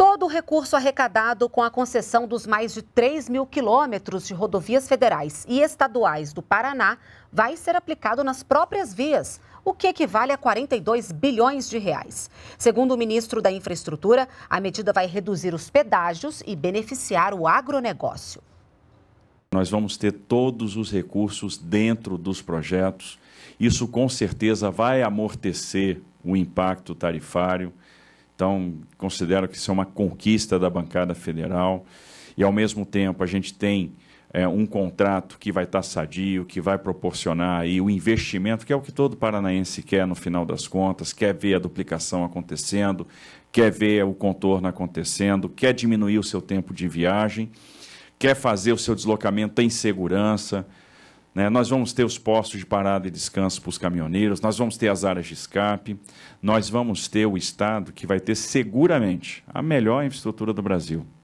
Todo o recurso arrecadado com a concessão dos mais de 3 mil quilômetros de rodovias federais e estaduais do Paraná vai ser aplicado nas próprias vias, o que equivale a 42 bilhões de reais. Segundo o ministro da Infraestrutura, a medida vai reduzir os pedágios e beneficiar o agronegócio. Nós vamos ter todos os recursos dentro dos projetos. Isso com certeza vai amortecer o impacto tarifário então, considero que isso é uma conquista da bancada federal. E, ao mesmo tempo, a gente tem é, um contrato que vai estar sadio, que vai proporcionar aí o investimento, que é o que todo paranaense quer no final das contas, quer ver a duplicação acontecendo, quer ver o contorno acontecendo, quer diminuir o seu tempo de viagem, quer fazer o seu deslocamento em segurança. Né? Nós vamos ter os postos de parada e descanso para os caminhoneiros, nós vamos ter as áreas de escape, nós vamos ter o Estado que vai ter seguramente a melhor infraestrutura do Brasil.